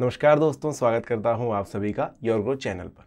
नमस्कार दोस्तों स्वागत करता हूं आप सभी का योर ग्रो चैनल पर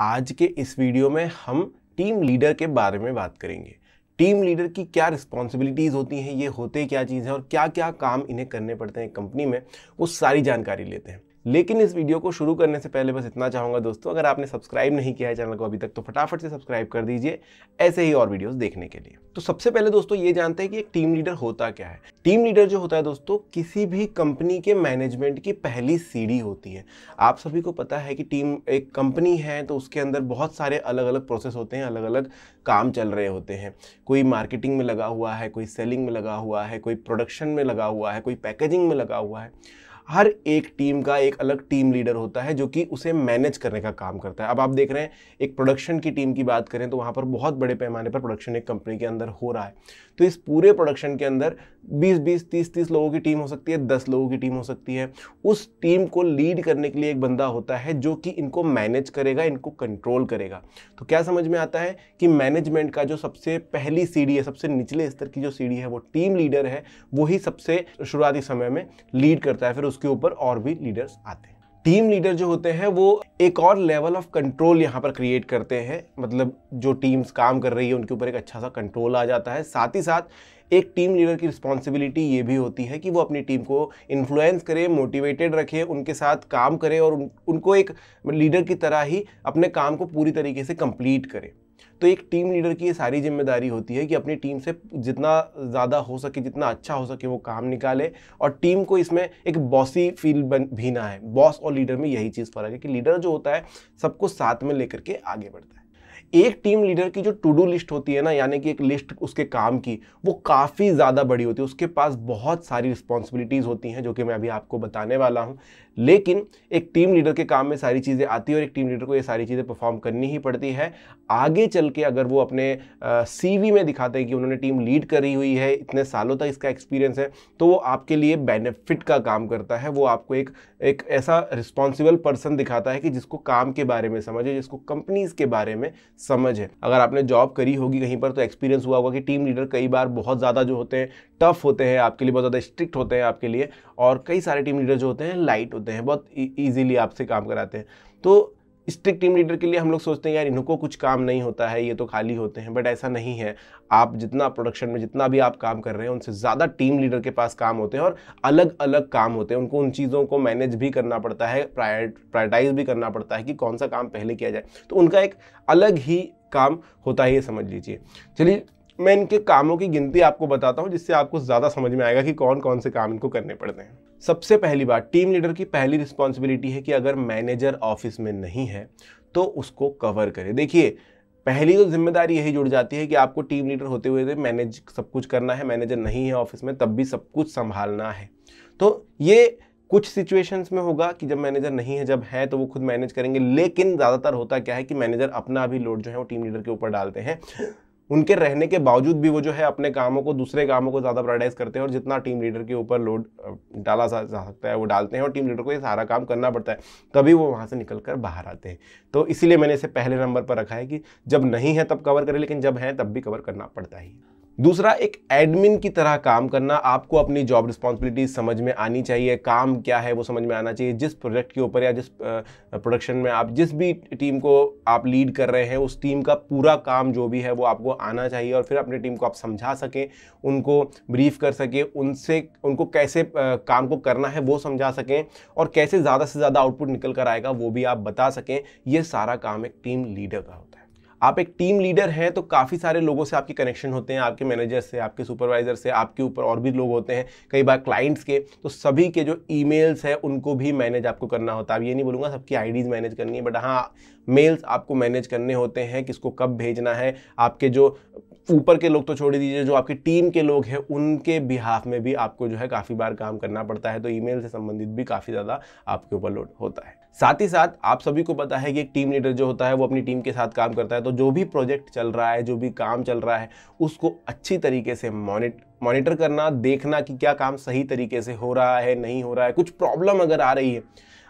आज के इस वीडियो में हम टीम लीडर के बारे में बात करेंगे टीम लीडर की क्या रिस्पॉन्सिबिलिटीज़ होती हैं ये होते क्या चीज़ हैं और क्या क्या काम इन्हें करने पड़ते हैं कंपनी में वो सारी जानकारी लेते हैं लेकिन इस वीडियो को शुरू करने से पहले बस इतना चाहूँगा दोस्तों अगर आपने सब्सक्राइब नहीं किया है चैनल को अभी तक तो फटाफट से सब्सक्राइब कर दीजिए ऐसे ही और वीडियोस देखने के लिए तो सबसे पहले दोस्तों ये जानते हैं कि एक टीम लीडर होता क्या है टीम लीडर जो होता है दोस्तों किसी भी कंपनी के मैनेजमेंट की पहली सीढ़ी होती है आप सभी को पता है कि टीम एक कंपनी है तो उसके अंदर बहुत सारे अलग अलग प्रोसेस होते हैं अलग अलग काम चल रहे होते हैं कोई मार्केटिंग में लगा हुआ है कोई सेलिंग में लगा हुआ है कोई प्रोडक्शन में लगा हुआ है कोई पैकेजिंग में लगा हुआ है हर एक टीम का एक अलग टीम लीडर होता है जो कि उसे मैनेज करने का काम करता है अब आप देख रहे हैं एक प्रोडक्शन की टीम की बात करें तो वहाँ पर बहुत बड़े पैमाने पर प्रोडक्शन एक कंपनी के अंदर हो रहा है तो इस पूरे प्रोडक्शन के अंदर 20-20, 30-30 लोगों की टीम हो सकती है 10 लोगों की टीम हो सकती है उस टीम को लीड करने के लिए एक बंदा होता है जो कि इनको मैनेज करेगा इनको कंट्रोल करेगा तो क्या समझ में आता है कि मैनेजमेंट का जो सबसे पहली सीढ़ी है सबसे निचले स्तर की जो सीढ़ी है वो टीम लीडर है वही सबसे शुरुआती समय में लीड करता है फिर उस उसके ऊपर और भी लीडर्स आते हैं टीम लीडर जो होते हैं वो एक और लेवल ऑफ कंट्रोल यहाँ पर क्रिएट करते हैं मतलब जो टीम्स काम कर रही है उनके ऊपर एक अच्छा सा कंट्रोल आ जाता है साथ ही साथ एक टीम लीडर की रिस्पॉन्सिबिलिटी ये भी होती है कि वो अपनी टीम को इन्फ्लुएंस करे मोटिवेटेड रखे उनके साथ काम करे और उन, उनको एक लीडर की तरह ही अपने काम को पूरी तरीके से कंप्लीट करें तो एक टीम लीडर की ये सारी जिम्मेदारी होती है कि अपनी टीम से जितना ज़्यादा हो सके जितना अच्छा हो सके वो काम निकाले और टीम को इसमें एक बॉसी फील बन भी ना है बॉस और लीडर में यही चीज़ फ़र्क है कि लीडर जो होता है सबको साथ में लेकर के आगे बढ़ता है एक टीम लीडर की जो टू डू लिस्ट होती है ना यानी कि एक लिस्ट उसके काम की वो काफ़ी ज़्यादा बड़ी होती है उसके पास बहुत सारी रिस्पॉन्सिबिलिटीज़ होती हैं जो कि मैं अभी आपको बताने वाला हूँ लेकिन एक टीम लीडर के काम में सारी चीज़ें आती है और एक टीम लीडर को ये सारी चीज़ें परफॉर्म करनी ही पड़ती है आगे चल के अगर वो अपने सी में दिखाते हैं कि उन्होंने टीम लीड करी हुई है इतने सालों तक इसका एक्सपीरियंस है तो वो आपके लिए बेनिफिट का काम करता है वो आपको एक एक ऐसा रिस्पॉन्सिबल पर्सन दिखाता है कि जिसको काम के बारे में समझ है जिसको कंपनीज के बारे में समझ है अगर आपने जॉब करी होगी कहीं पर तो एक्सपीरियंस हुआ होगा कि टीम लीडर कई बार बहुत ज़्यादा जो होते हैं टफ होते हैं आपके लिए बहुत ज़्यादा स्ट्रिक्ट होते हैं आपके लिए और कई सारे टीम लीडर जो होते हैं लाइट होते हैं करते हैं बहुत ईजिली e- आपसे काम कराते हैं तो स्ट्रिक्ट टीम लीडर के लिए हम लोग सोचते हैं यार इनको कुछ काम नहीं होता है ये तो खाली होते हैं बट ऐसा नहीं है आप जितना प्रोडक्शन में जितना भी आप काम कर रहे हैं उनसे ज़्यादा टीम लीडर के पास काम होते हैं और अलग अलग काम होते हैं उनको उन चीज़ों को मैनेज भी करना पड़ता है प्रायोरिटाइज भी करना पड़ता है कि कौन सा काम पहले किया जाए तो उनका एक अलग ही काम होता है ये समझ लीजिए चलिए मैं इनके कामों की गिनती आपको बताता हूँ जिससे आपको ज़्यादा समझ में आएगा कि कौन कौन से काम इनको करने पड़ते हैं सबसे पहली बात टीम लीडर की पहली रिस्पॉन्सिबिलिटी है कि अगर मैनेजर ऑफिस में नहीं है तो उसको कवर करे देखिए पहली तो जिम्मेदारी यही जुड़ जाती है कि आपको टीम लीडर होते हुए मैनेज सब कुछ करना है मैनेजर नहीं है ऑफिस में तब भी सब कुछ संभालना है तो ये कुछ सिचुएशंस में होगा कि जब मैनेजर नहीं है जब है तो वो खुद मैनेज करेंगे लेकिन ज़्यादातर होता क्या है कि मैनेजर अपना भी लोड जो है वो टीम लीडर के ऊपर डालते हैं उनके रहने के बावजूद भी वो जो है अपने कामों को दूसरे कामों को ज़्यादा प्रायोरटाइज करते हैं और जितना टीम लीडर के ऊपर लोड डाला जा सकता है वो डालते हैं और टीम लीडर को ये सारा काम करना पड़ता है तभी वो वहाँ से निकल कर बाहर आते हैं तो इसीलिए मैंने इसे पहले नंबर पर रखा है कि जब नहीं है तब कवर करें लेकिन जब हैं तब भी कवर करना पड़ता ही दूसरा एक एडमिन की तरह काम करना आपको अपनी जॉब रिस्पॉन्सिबिलिटी समझ में आनी चाहिए काम क्या है वो समझ में आना चाहिए जिस प्रोजेक्ट के ऊपर या जिस प्रोडक्शन में आप जिस भी टीम को आप लीड कर रहे हैं उस टीम का पूरा काम जो भी है वो आपको आना चाहिए और फिर अपनी टीम को आप समझा सकें उनको ब्रीफ कर सकें उनसे उनको कैसे काम को करना है वो समझा सकें और कैसे ज़्यादा से ज़्यादा आउटपुट निकल कर आएगा वो भी आप बता सकें ये सारा काम एक टीम लीडर का होता आप एक टीम लीडर हैं तो काफ़ी सारे लोगों से आपके कनेक्शन होते हैं आपके मैनेजर से आपके सुपरवाइज़र से आपके ऊपर और भी लोग होते हैं कई बार क्लाइंट्स के तो सभी के जो ई मेल्स हैं उनको भी मैनेज आपको करना होता है अब ये नहीं बोलूँगा सबकी आईडीज़ मैनेज करनी है बट हाँ मेल्स आपको मैनेज करने होते हैं किसको कब भेजना है आपके जो ऊपर के लोग तो छोड़ दीजिए जो आपकी टीम के लोग हैं उनके बिहाफ में भी आपको जो है काफ़ी बार काम करना पड़ता है तो ईमेल से संबंधित भी काफ़ी ज़्यादा आपके ऊपर लोड होता है साथ ही साथ आप सभी को पता है कि एक टीम लीडर जो होता है वो अपनी टीम के साथ काम करता है तो जो भी प्रोजेक्ट चल रहा है जो भी काम चल रहा है उसको अच्छी तरीके से मॉनिट मॉनिटर करना देखना कि क्या काम सही तरीके से हो रहा है नहीं हो रहा है कुछ प्रॉब्लम अगर आ रही है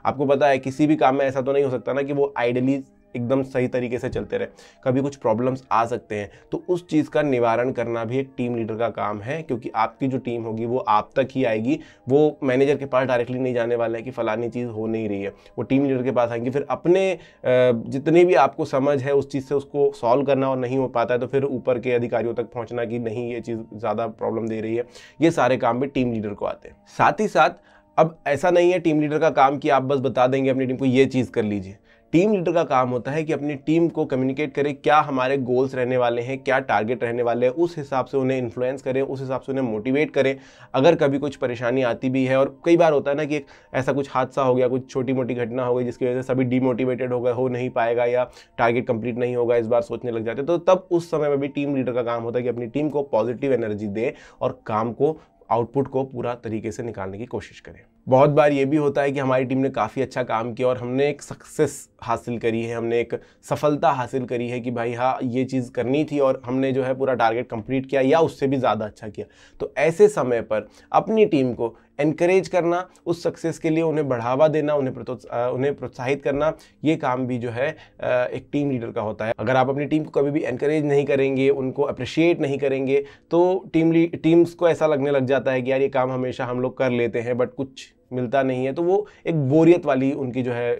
आपको पता है किसी भी काम में ऐसा तो नहीं हो सकता ना कि वो आइडली एकदम सही तरीके से चलते रहे कभी कुछ प्रॉब्लम्स आ सकते हैं तो उस चीज़ का निवारण करना भी एक टीम लीडर का काम है क्योंकि आपकी जो टीम होगी वो आप तक ही आएगी वो मैनेजर के पास डायरेक्टली नहीं जाने वाला है कि फ़लानी चीज़ हो नहीं रही है वो टीम लीडर के पास आएंगी फिर अपने जितनी भी आपको समझ है उस चीज़ से उसको सॉल्व करना और नहीं हो पाता है तो फिर ऊपर के अधिकारियों तक पहुँचना कि नहीं ये चीज़ ज़्यादा प्रॉब्लम दे रही है ये सारे काम भी टीम लीडर को आते हैं साथ ही साथ अब ऐसा नहीं है टीम लीडर का काम कि आप बस बता देंगे अपनी टीम को ये चीज़ कर लीजिए टीम लीडर का काम होता है कि अपनी टीम को कम्युनिकेट करे क्या हमारे गोल्स रहने वाले हैं क्या टारगेट रहने वाले हैं उस हिसाब से उन्हें इन्फ्लुएंस करें उस हिसाब से उन्हें मोटिवेट करें अगर कभी कुछ परेशानी आती भी है और कई बार होता है ना कि ऐसा कुछ हादसा हो गया कुछ छोटी मोटी घटना हो गई जिसकी वजह से सभी डीमोटिवेटेड हो गए हो नहीं पाएगा या टारगेट कंप्लीट नहीं होगा इस बार सोचने लग जाते तो तब उस समय में भी टीम लीडर का काम होता है कि अपनी टीम को पॉजिटिव एनर्जी दें और काम को आउटपुट को पूरा तरीके से निकालने की कोशिश करें बहुत बार ये भी होता है कि हमारी टीम ने काफ़ी अच्छा काम किया और हमने एक सक्सेस हासिल करी है हमने एक सफलता हासिल करी है कि भाई हाँ ये चीज़ करनी थी और हमने जो है पूरा टारगेट कंप्लीट किया या उससे भी ज़्यादा अच्छा किया तो ऐसे समय पर अपनी टीम को इनक्रेज करना उस सक्सेस के लिए उन्हें बढ़ावा देना उन्हें उन्हें प्रोत्साहित करना ये काम भी जो है एक टीम लीडर का होता है अगर आप अपनी टीम को कभी भी इनक्रेज नहीं करेंगे उनको अप्रिशिएट नहीं करेंगे तो टीम टीम्स को ऐसा लगने लग जाता है कि यार ये काम हमेशा हम लोग कर लेते हैं बट कुछ मिलता नहीं है तो वो एक बोरियत वाली उनकी जो है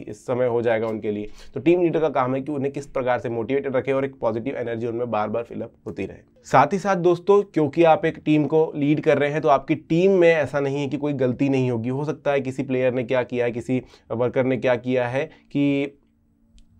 इस समय हो जाएगा उनके लिए तो टीम लीडर का काम है कि उन्हें किस प्रकार से मोटिवेटेड रखे और एक पॉजिटिव एनर्जी उनमें बार बार फिलअप होती रहे साथ ही साथ दोस्तों क्योंकि आप एक टीम को लीड कर रहे हैं तो आपकी टीम में ऐसा नहीं है कि कोई गलती नहीं होगी हो सकता है किसी प्लेयर ने क्या किया है किसी वर्कर ने क्या किया है कि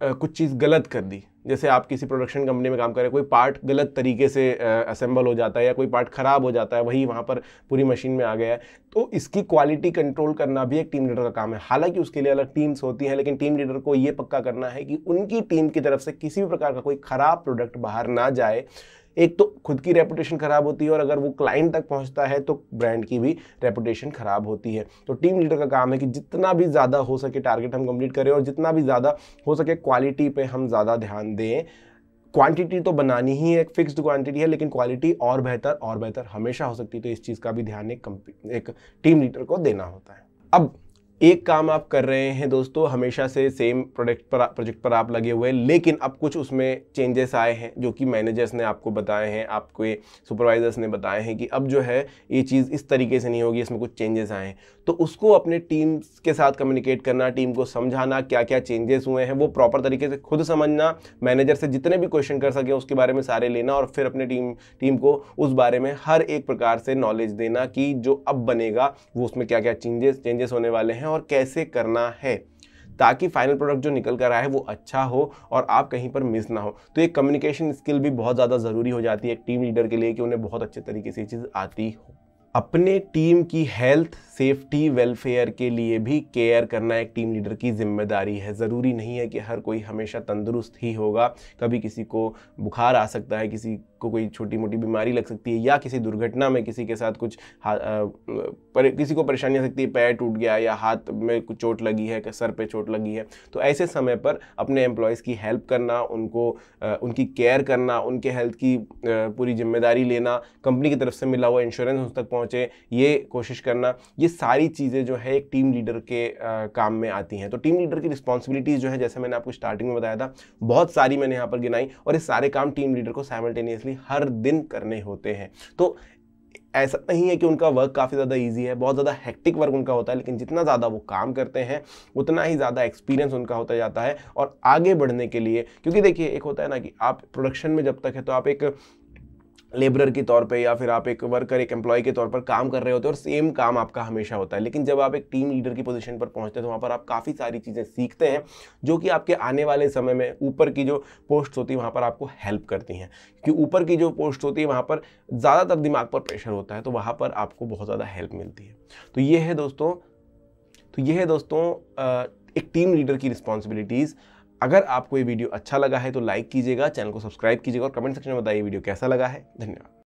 कुछ चीज़ गलत कर दी जैसे आप किसी प्रोडक्शन कंपनी में काम करें कोई पार्ट गलत तरीके से असेंबल हो जाता है या कोई पार्ट ख़राब हो जाता है वही वहाँ पर पूरी मशीन में आ गया है तो इसकी क्वालिटी कंट्रोल करना भी एक टीम लीडर का काम है हालांकि उसके लिए अलग टीम्स होती हैं लेकिन टीम लीडर को ये पक्का करना है कि उनकी टीम की तरफ से किसी भी प्रकार का कोई ख़राब प्रोडक्ट बाहर ना जाए एक तो खुद की रेपुटेशन खराब होती है और अगर वो क्लाइंट तक पहुंचता है तो ब्रांड की भी रेपुटेशन खराब होती है तो टीम लीडर का काम है कि जितना भी ज़्यादा हो सके टारगेट हम कंप्लीट करें और जितना भी ज़्यादा हो सके क्वालिटी पे हम ज़्यादा ध्यान दें क्वांटिटी तो बनानी ही एक फिक्स्ड क्वांटिटी है लेकिन क्वालिटी और बेहतर और बेहतर हमेशा हो सकती है तो इस चीज़ का भी ध्यान एक एक टीम लीडर को देना होता है अब एक काम आप कर रहे हैं दोस्तों हमेशा से सेम प्रोडक्ट पर प्रोजेक्ट पर आप लगे हुए हैं लेकिन अब कुछ उसमें चेंजेस आए हैं जो कि मैनेजर्स ने आपको बताए हैं आपके सुपरवाइज़र्स ने बताए हैं कि अब जो है ये चीज़ इस तरीके से नहीं होगी इसमें कुछ चेंजेस आए हैं तो उसको अपने टीम के साथ कम्युनिकेट करना टीम को समझाना क्या क्या चेंजेस हुए हैं वो प्रॉपर तरीके से खुद समझना मैनेजर से जितने भी क्वेश्चन कर सकें उसके बारे में सारे लेना और फिर अपने टीम टीम को उस बारे में हर एक प्रकार से नॉलेज देना कि जो अब बनेगा वो उसमें क्या क्या चेंजेस चेंजेस होने वाले हैं है और कैसे करना है ताकि फाइनल प्रोडक्ट जो निकल कर आए वो अच्छा हो और आप कहीं पर मिस ना हो तो ये कम्युनिकेशन स्किल भी बहुत ज़्यादा ज़रूरी हो जाती है एक टीम लीडर के लिए कि उन्हें बहुत अच्छे तरीके से ये चीज़ आती हो अपने टीम की हेल्थ सेफ्टी वेलफेयर के लिए भी केयर करना एक टीम लीडर की जिम्मेदारी है ज़रूरी नहीं है कि हर कोई हमेशा तंदुरुस्त ही होगा कभी किसी को बुखार आ सकता है किसी को कोई छोटी मोटी बीमारी लग सकती है या किसी दुर्घटना में किसी के साथ कुछ आ, पर, किसी को परेशानी आ सकती है पैर टूट गया या हाथ में कुछ चोट लगी है सर पे चोट लगी है तो ऐसे समय पर अपने एम्प्लॉयज़ की हेल्प करना उनको आ, उनकी केयर करना उनके हेल्थ की आ, पूरी जिम्मेदारी लेना कंपनी की तरफ से मिला हुआ इंश्योरेंस उन तक पहुँचे ये कोशिश करना ये सारी चीज़ें जो है एक टीम लीडर के आ, काम में आती हैं तो टीम लीडर की रिस्पॉन्सिबिलिटीज़ जो है जैसे मैंने आपको स्टार्टिंग में बताया था बहुत सारी मैंने यहाँ पर गिनाई और ये सारे काम टीम लीडर को साइमल्टेनियसली एक्चुअली हर दिन करने होते हैं तो ऐसा नहीं है कि उनका वर्क काफ़ी ज़्यादा इजी है बहुत ज़्यादा हेक्टिक वर्क उनका होता है लेकिन जितना ज़्यादा वो काम करते हैं उतना ही ज़्यादा एक्सपीरियंस उनका होता जाता है और आगे बढ़ने के लिए क्योंकि देखिए एक होता है ना कि आप प्रोडक्शन में जब तक है तो आप एक लेबरर के तौर पे या फिर आप एक वर्कर एक एम्प्लॉय के तौर पर काम कर रहे होते हैं और सेम काम आपका हमेशा होता है लेकिन जब आप एक टीम लीडर की पोजीशन पर पहुंचते हैं तो वहाँ पर आप काफ़ी सारी चीज़ें सीखते हैं जो कि आपके आने वाले समय में ऊपर की जो पोस्ट होती है वहाँ पर आपको हेल्प करती हैं क्योंकि ऊपर की जो पोस्ट होती है वहाँ पर ज़्यादातर दिमाग पर प्रेशर होता है तो वहाँ पर आपको बहुत ज़्यादा हेल्प मिलती है तो ये है दोस्तों तो ये है दोस्तों एक टीम लीडर की रिस्पॉन्सिबिलिटीज़ अगर आपको ये वीडियो अच्छा लगा है तो लाइक कीजिएगा चैनल को सब्सक्राइब कीजिएगा और कमेंट सेक्शन में बताइए वीडियो कैसा लगा है धन्यवाद